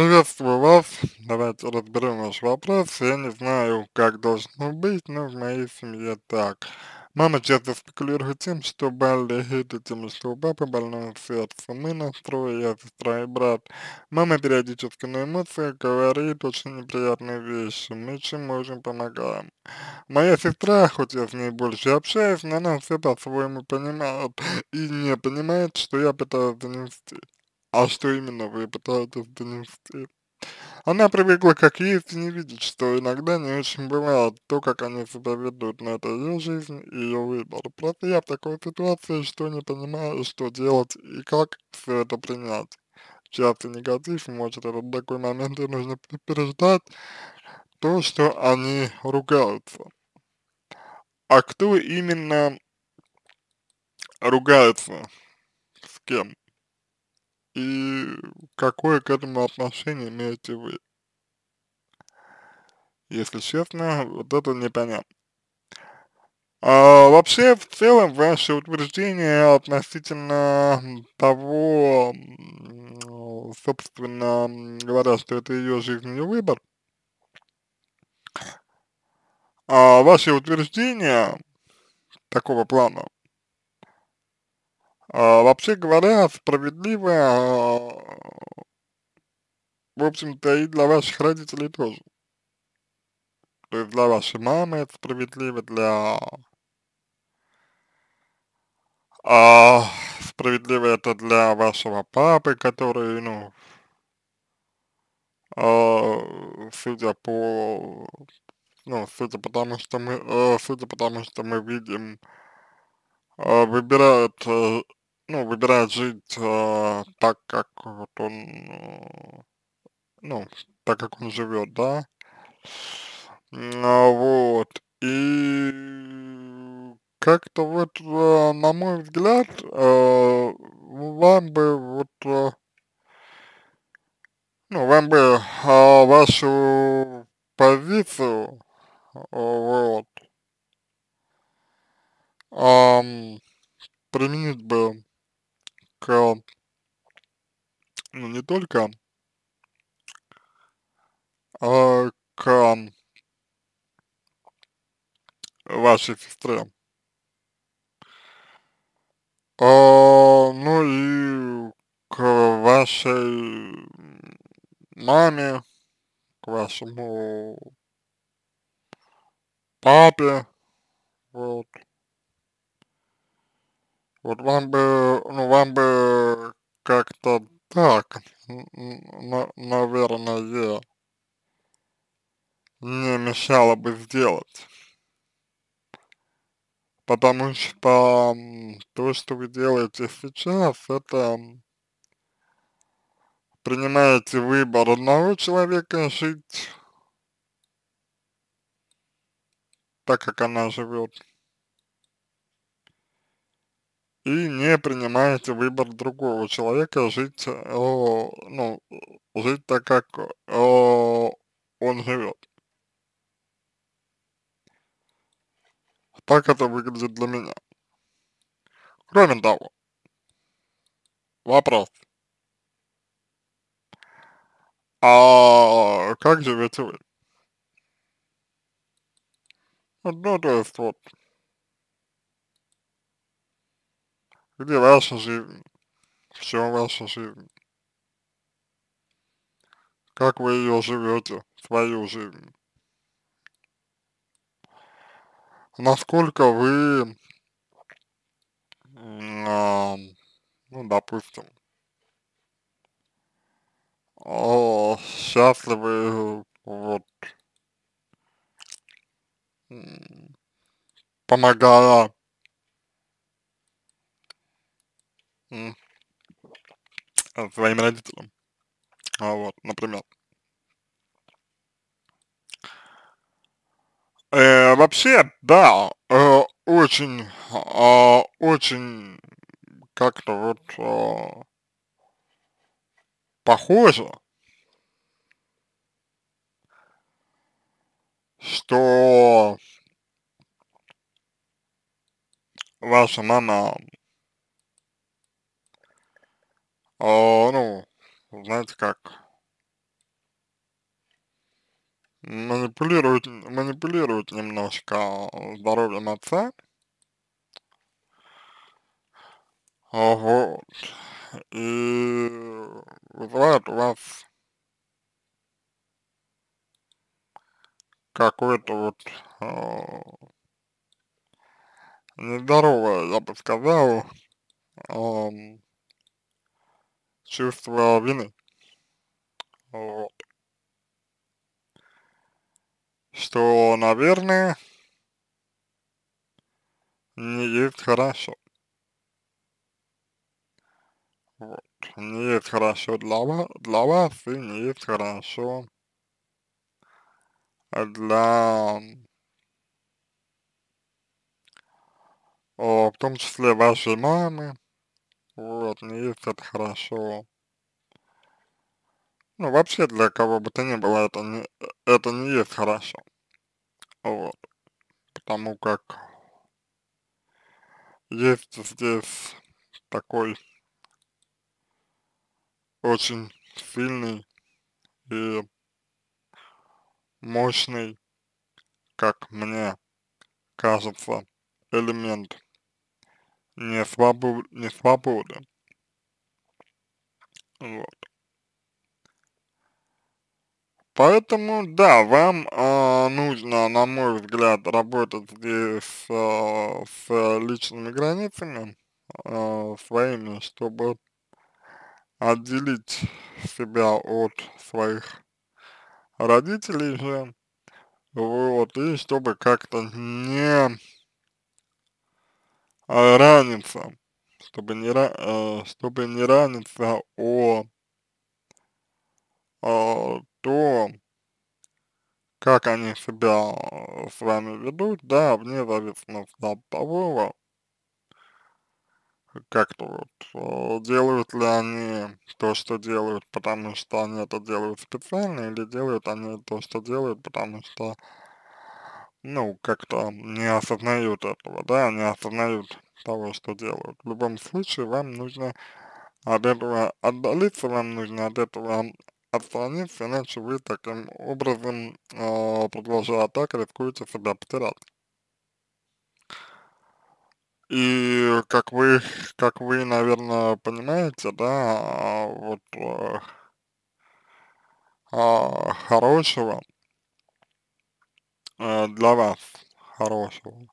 Приветствую вас. Давайте разберем ваш вопрос. Я не знаю, как должно быть, но в моей семье так. Мама часто спекулирует тем, что болеет, и тем, что у папы больное сердце. Мы на я сестра и брат. Мама периодически на эмоциях говорит очень неприятные вещи. Мы чем можем помогаем. Моя сестра, хоть я с ней больше общаюсь, но она все по-своему понимает и не понимает, что я пытаюсь донести. А что именно вы пытаетесь донести? Она привыкла как есть и не видеть, что иногда не очень бывает то, как они себя ведут, но это ее жизнь и ее выбор. Просто я в такой ситуации, что не понимаю, что делать и как все это принять. Часто негатив, может это такой момент и нужно переждать то, что они ругаются. А кто именно ругается? С кем? И какое к этому отношение имеете вы? Если честно, вот это непонятно. А, вообще, в целом, ваше утверждение относительно того, собственно говоря, что это ее жизненный выбор, а, ваши утверждения такого плана, а, вообще говоря, справедливо, а, в общем-то, и для ваших родителей тоже. То есть для вашей мамы это справедливо, для... А, справедливо это для вашего папы, который, ну, а, судя по... Ну, судя потому что мы, а, судя потому что мы видим, а, выбирает э, ну, выбирает жить э, так, как вот он, э, ну, так, как он живет, да, вот, и как-то вот, э, на мой взгляд, э, вам бы вот, э, ну, вам бы э, вашу позицию, вот, эм, применить бы к ну, не только а, к вашей сестре. А, ну и к вашей маме, к вашему папе, вот. Вот вам бы, ну вам бы как-то так, наверное, не мешало бы сделать. Потому что то, что вы делаете сейчас, это принимаете выбор одного человека жить так, как она живет и не принимаете выбор другого человека жить, о, э, ну, жить так, как о, э, он живет. Так это выглядит для меня. Кроме того, вопрос. А как живете вы? Ну, то есть вот, Где ваша жизнь? все ваша жизнь? Как вы ее живете, свою жизнь? Насколько вы, а, ну, допустим, счастливы, вот, помогая А, своим родителям. А, вот, например. Э, вообще, да, э, очень, э, очень как-то вот э, похоже, что ваша мама а, ну, знаете как, манипулирует, манипулирует немножко здоровьем отца. А вот. И вызывает у вас какое-то вот э, нездоровое, я бы сказал, э, чувство вины. Вот. Что, наверное, не есть хорошо. Вот. Не есть хорошо для вас, для вас и не есть хорошо для о, а, в том числе вашей мамы, вот, не ну, есть это хорошо. Ну, вообще для кого бы то ни было, это не, это не есть хорошо. Вот. Потому как есть здесь такой очень сильный и мощный, как мне кажется, элемент не, свобод, не свобода. Вот. Поэтому, да, вам э, нужно, на мой взгляд, работать здесь э, с личными границами э, своими, чтобы отделить себя от своих родителей же, вот, и чтобы как-то не а, раниться, чтобы не, э, чтобы не раниться о, о а, том, как они себя с вами ведут, да, вне зависимости от того, как-то вот, делают ли они то, что делают, потому что они это делают специально, или делают они то, что делают, потому что ну, как-то не осознают этого, да, не осознают того, что делают. В любом случае, вам нужно от этого отдалиться, вам нужно от этого отстраниться, иначе вы таким образом, э, продолжая так, рискуете себя потерять. И как вы, как вы, наверное, понимаете, да, вот э, э, хорошего для вас хорошего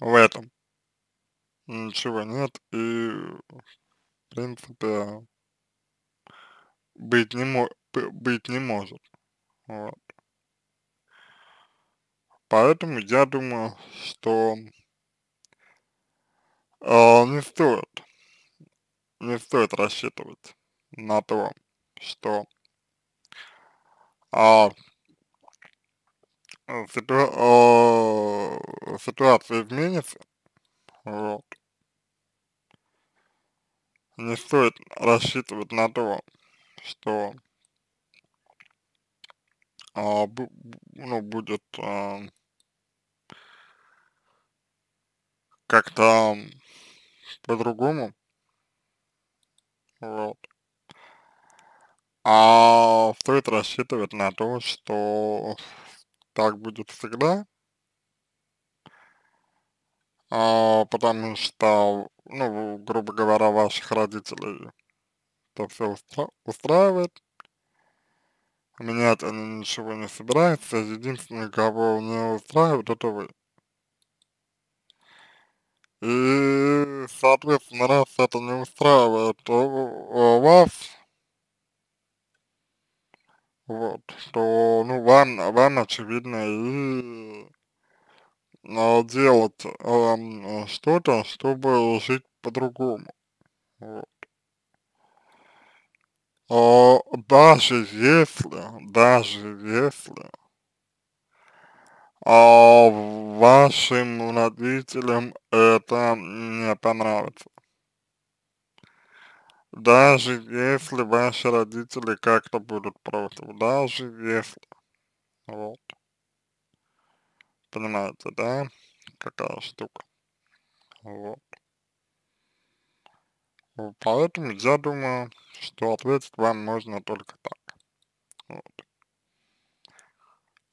в этом. Ничего нет и, в принципе, быть не, быть не может. Вот. Поэтому я думаю, что э, не стоит, не стоит рассчитывать на то, что а, Э, ситу, э, ситуация изменится, вот, не стоит рассчитывать на то, что а, б, ну, будет а, как-то по-другому. Вот. А стоит рассчитывать на то, что так будет всегда, а, потому что, ну, грубо говоря, ваших родителей это все устра устраивает, менять они ничего не собираются, единственное, кого не устраивает, это вы. И, соответственно, раз это не устраивает то э, вас, вот, то, ну, вам, вам очевидно, и делать э, эм, что-то, чтобы жить по-другому. Вот. А, даже если, даже если а, вашим родителям это не понравится. Даже если ваши родители как-то будут против, даже если. Вот. Понимаете, да? Какая штука. Вот. Поэтому я думаю, что ответить вам можно только так. Вот.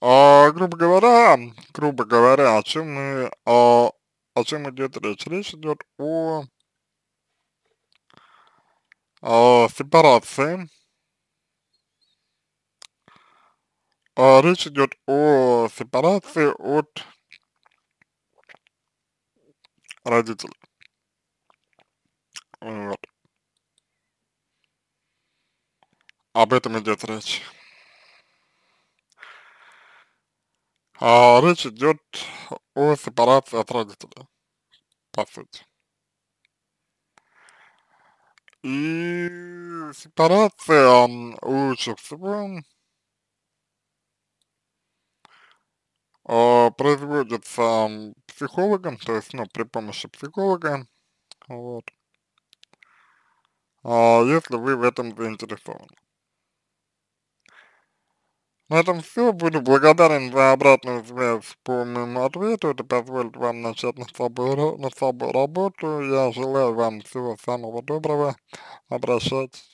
А, грубо говоря, грубо говоря, о чем мы, о, о чем идет речь? Речь идет о а, сепарации. А, речь идет о сепарации от родителей. Вот. Об этом идет речь. А, речь идет о сепарации от родителей, по сути. И сепарация лучше всего а, производится психологом, то есть, ну, при помощи психолога, вот, а, если вы в этом заинтересованы. На этом все. Буду благодарен за обратную связь по моему ответу. Это позволит вам начать над собой, над собой работу. Я желаю вам всего самого доброго. Обращайтесь.